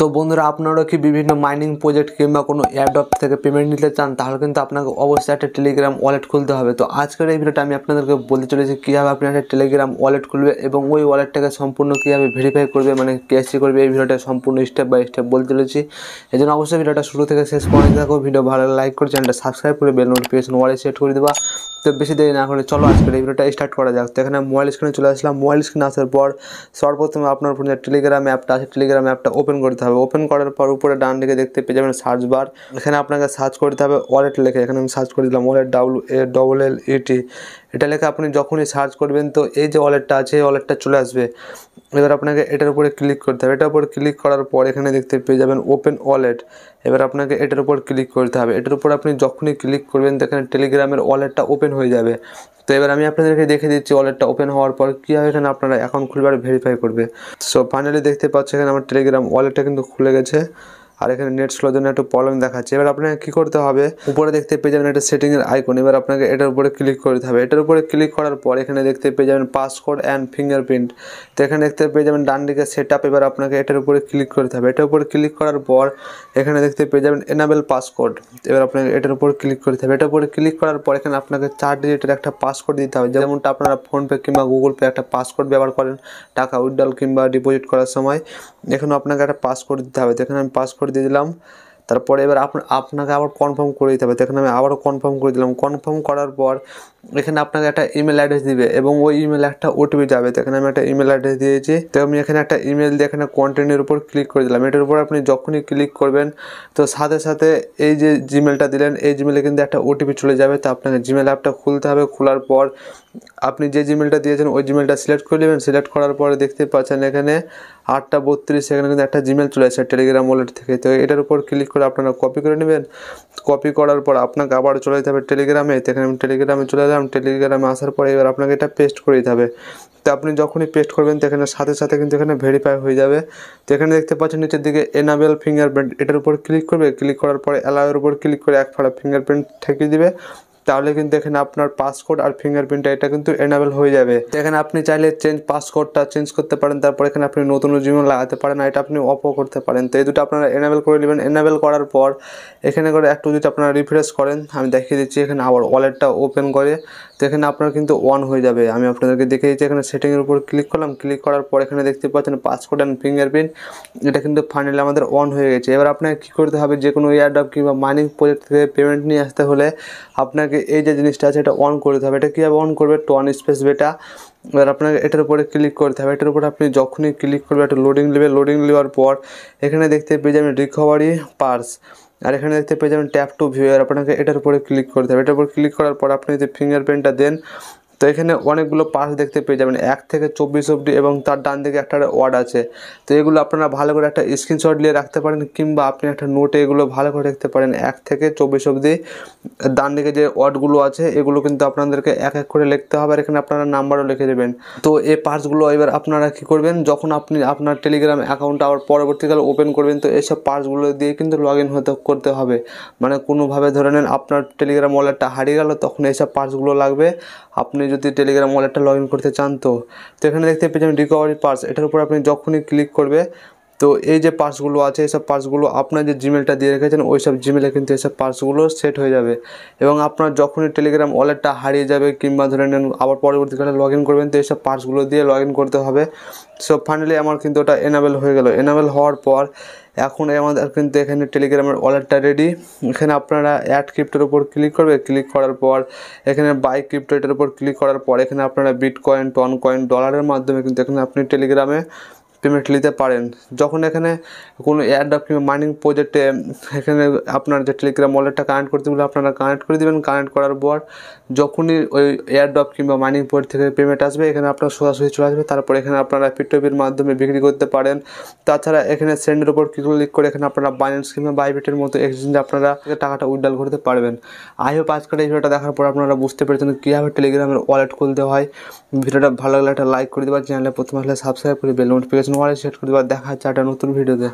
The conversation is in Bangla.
তো বন্ধুরা আপনারাও কি বিভিন্ন মাইনিং প্রজেক্ট কিংবা কোনো অ্যাডপ থেকে পেমেন্ট নিতে চান তাহলে কিন্তু আপনাকে অবশ্যই একটা টেলিগ্রাম ওয়ালেট খুলতে হবে তো আজকের এই ভিডিওটা আমি আপনাদেরকে বলতে চলেছি কীভাবে আপনি একটা টেলিগ্রাম ওয়ালেট খুলবে এবং ওই ওয়ালেটটাকে সম্পূর্ণ কীভাবে ভেরিফাই করবে মানে কেএসি করবে এই ভিডিওটা সম্পূর্ণ স্টেপ বাই স্টেপ বলতে চলেছি এই জন্য অবশ্যই ভিডিওটা শুরু থেকে শেষ পর্যন্ত থাকো ভিডিও ভালো লাইক করে চ্যানেলটা সাবস্ক্রাইব করে বেল নোটিফিকেশন ওয়ালে সেট করে দেবা তো বেশি দেরি না করে চলো আজকের এই ভিডিওটা স্টার্ট করা যাক তো এখানে মোবাইল স্ক্রিনে চলে আসলাম মোবাইল স্ক্রিনে আসার পর সর্বপ্রথমে আপনার ফোনে টেলিগ্রাম অ্যাপটা আছে টেলিগ্রাম অ্যাপটা ওপেন করতে হবে ওপেন করার পর উপরে ডান দিকে দেখতে পেয়ে যাবেন সার্চ বার এখানে আপনাকে সার্চ করতে হবে ওয়ালেট লেখে এখানে আমি সার্চ করে দিলাম wallet double A double L E T এটা লেখা আপনি যখনই সার্চ করবেন তো এই যে ওয়ালেটটা আছে এই ওয়ালেটটা চলে আসবে এবার আপনাকে এটার উপরে ক্লিক করতে হবে এটার উপর ক্লিক করার পর এখানে দেখতে পেয়ে যাবেন ওপেন ওয়ালেট এবার আপনাকে এটার উপর ক্লিক করতে হবে এটার উপর আপনি যখনই ক্লিক করবেন দেখেন টেলিগ্রামের ওয়ালেটটা ওপেন হয়ে যাবে তো এবার আমি আপনাদেরকে দেখে দিচ্ছি ওয়ালেটটা ওপেন হওয়ার পর কীভাবে এখানে আপনারা অ্যাকাউন্ট খুলবে আর ভেরিফাই করবে সো ফাইনালি দেখতে পাচ্ছি এখানে আমার টেলিগ্রাম ওয়ালেটটা কিন্তু খুলে গেছে আর এখানে নেট স্লোর জন্য একটু প্রবলেম দেখাচ্ছে এবার আপনাকে কী করতে হবে উপরে দেখতে পেয়ে যাবেন একটা সেটিংয়ের আইকন এবার আপনাকে এটার উপরে ক্লিক করতে হবে এটার উপরে ক্লিক করার পর এখানে দেখতে পেয়ে যাবেন পাসওয়ার্ড অ্যান্ড ফিঙ্গারপ্রিন্ট তো এখানে দেখতে পেয়ে যাবেন ডান দিকে সেট আপ এবার আপনাকে এটার উপরে ক্লিক করতে হবে এটার উপরে ক্লিক করার পর এখানে দেখতে পেয়ে যাবেন এনাবেল পাসকোড এবার আপনাকে এটার উপর ক্লিক করতে হবে এটার উপরে ক্লিক করার পর এখানে আপনাকে চার ডিজিটের একটা পাসকোড দিতে হবে যেমনটা আপনারা ফোনপে কিংবা গুগল পে একটা পাসকোড ব্যবহার করেন টাকা উইড্রল কিংবা ডিপোজিট করার সময় এখানে আপনাকে একটা পাসকোড দিতে হবে তো এখানে আমি পাসকোড করে দিয়ে দিলাম তারপরে এবার আপনাকে আবার কনফার্ম করে দিতে হবে তো আমি আবারও কনফার্ম করে দিলাম কনফার্ম করার পর এখানে আপনাকে একটা ইমেল অ্যাড্রেস দিবে এবং ওই ইমেল একটা ওটিপি যাবে তো আমি একটা ইমেল অ্যাড্রেস দিয়েছি তো আমি এখানে একটা ইমেল দিয়ে এখানে কন্টেন্টের উপর ক্লিক করে দিলাম এটার উপর আপনি যখনই ক্লিক করবেন তো সাথে সাথে এই যে জিমেলটা দিলেন এই জিমেলে কিন্তু একটা ওটিপি চলে যাবে তো আপনাকে জিমেল অ্যাপটা খুলতে হবে খোলার পর আপনি যে জিমেলটা দিয়েছেন ওই জিমেলটা সিলেক্ট করে নেবেন সিলেক্ট করার পরে দেখতে পাচ্ছেন এখানে আটটা বত্রিশ এখানে কিন্তু একটা জিমেল চলে আসে টেলিগ্রাম ওয়ালেট থেকে তো এটার উপর ক্লিক করে আপনারা কপি করে নেবেন কপি করার পর আপনাকে আবার চলে যেতে হবে টেলিগ্রামে এখানে আমি টেলিগ্রামে চলে এলাম টেলিগ্রামে আসার পরে এবার আপনাকে এটা পেস্ট করে দিতে হবে তো আপনি যখনই পেস্ট করবেন তো এখানে সাথে সাথে কিন্তু এখানে ভেরিফাই হয়ে যাবে তো এখানে দেখতে পাচ্ছেন নিচের দিকে এনাবেল ফিঙ্গারপ্রিন্ট এটার উপর ক্লিক করবে ক্লিক করার পরে অ্যালাউয়ের উপর ক্লিক করে এক ফাড়া ফিঙ্গারপ্রিন্ট ঠেকিয়ে দিবে তাহলে কিন্তু এখানে আপনার পাসকোড আর ফিঙ্গারপ্রিন্টটা এটা কিন্তু এনাবেল হয়ে যাবে এখানে আপনি চাইলে চেঞ্জ পাসকোডটা চেঞ্জ করতে পারেন তারপর এখানে আপনি নতুন জিমেল লাগাতে পারেন এটা আপনি অপো করতে পারেন তো এই দুটো আপনারা এনাবেল করে নেবেন এনাবেল করার পর এখানে করে একটু যদি আপনারা রিফ্রেশ করেন আমি দেখিয়ে দিচ্ছি এখানে আবার ওয়ালেটটা ওপেন করে তো এখানে আপনার কিন্তু অন হয়ে যাবে আমি আপনাদেরকে দেখিয়ে দিচ্ছি এখানে সেটিংয়ের উপর ক্লিক করলাম ক্লিক করার পর এখানে দেখতে পাচ্ছেন পাসকোড অ্যান্ড ফিঙ্গারপ্রিন্ট এটা কিন্তু ফাইনালি আমাদের অন হয়ে গেছে এবার আপনাকে কী করতে হবে যে কোনো এয়ারড্রপ কিংবা মাইনিং প্রজেক্ট থেকে পেমেন্ট নিয়ে আসতে হলে আপনাকে আপনাকে এই যে জিনিসটা আছে এটা অন করতে হবে এটা কীভাবে অন করবে টন স্পেস বেটা এবার আপনাকে এটার উপরে ক্লিক করতে হবে এটার উপরে আপনি যখনই ক্লিক করবে একটা লোডিং নেবে লোডিং নেওয়ার পর এখানে দেখতে পেয়ে যাবেন রিকভারি পার্স আর এখানে দেখতে পেয়ে যাবেন ট্যাপ টু ভিউ আর আপনাকে এটার উপরে ক্লিক করতে হবে এটার উপর ক্লিক করার পর আপনি যদি ফিঙ্গারপ্রিন্টটা দেন তো এখানে অনেকগুলো পার্স দেখতে পেয়ে যাবেন এক থেকে চব্বিশ অবধি এবং তার ডান দিকে একটা ওয়ার্ড আছে তো এগুলো আপনারা ভালো করে একটা স্ক্রিনশট নিয়ে রাখতে পারেন কিংবা আপনি একটা নোটে এগুলো ভালো করে দেখতে পারেন এক থেকে চব্বিশ অবধি ডান দিকে যে ওয়ার্ডগুলো আছে এগুলো কিন্তু আপনাদেরকে এক এক করে লিখতে হবে আর এখানে আপনারা নাম্বারও লিখে দেবেন তো এই পার্সগুলো এবার আপনারা কি করবেন যখন আপনি আপনার টেলিগ্রাম অ্যাকাউন্ট আবার পরবর্তীকালে ওপেন করবেন তো এইসব পার্সগুলো দিয়ে কিন্তু লগ ইন হতে করতে হবে মানে কোনোভাবে ধরে নেন আপনার টেলিগ্রাম ওয়ালেটটা হারিয়ে গেল তখন এইসব পার্সগুলো লাগবে আপনি আপনি যদি টেলিগ্রাম ওয়ালেটটা লগ ইন করতে চান তো তো এখানে দেখতে পেয়েছেন রিকভারি পার্স এটার উপর আপনি যখনই ক্লিক করবে তো এই যে পার্সগুলো আছে এসব পার্সগুলো আপনার যে জিমেলটা দিয়ে রেখেছেন ওই সব জিমেলে কিন্তু এসব পার্সগুলো সেট হয়ে যাবে এবং আপনার যখনই টেলিগ্রাম ওয়ালেটটা হারিয়ে যাবে কিংবা ধরে নেন আবার পরবর্তীকালে লগ ইন করবেন তো এইসব পার্সগুলো দিয়ে লগ ইন করতে হবে সো ফাইনালি আমার কিন্তু ওটা এনাবেল হয়ে গেল এনাবেল হওয়ার পর এখন আমাদের কিন্তু এখানে টেলিগ্রামের ওয়ালেটটা রেডি এখানে আপনারা অ্যাড ক্রিপ্টোর উপর ক্লিক করবে ক্লিক করার পর এখানে বাই ক্রিপ্টোটার উপর ক্লিক করার পর এখানে আপনারা বিট কয়েন টন কয়েন ডলারের মাধ্যমে কিন্তু এখানে আপনি টেলিগ্রামে পেমেন্ট নিতে পারেন যখন এখানে কোনো অ্যাডাপ কিংবা মাইনিং প্রজেক্টে এখানে আপনার যে টেলিগ্রাম ওয়ালেটটা কানেক্ট করতে বলে আপনারা কানেক্ট করে দেবেন কানেক্ট করার পর যখনই ওই ড্রপ কিংবা মাইনিং পয়েন্ট থেকে পেমেন্ট আসবে এখানে আপনার সরাসরি চলে আসবে তারপর এখানে আপনারা পিটোপির মাধ্যমে বিক্রি করতে পারেন তাছাড়া এখানে সেন্ডের ওপর ক্লিক করে এখানে আপনারা বাইন্স কিংবা বাইবেটের মতো এক্সচেঞ্জে আপনারা টাকাটা উইড্রল করতে পারবেন আই হোপ আজকের এই ভিডিওটা দেখার পর আপনারা বুঝতে পেরেছেন কীভাবে টেলিগ্রামের ওয়ালেট খুলতে হয় ভিডিওটা ভালো লাগলে একটা লাইক করে দেবেন চ্যানেলে প্রথমে আসলে সাবস্ক্রাইব করে বেল নোটিফিকেশন নোয়ারে সেট করে দেখা হচ্ছে একটা নতুন ভিডিওতে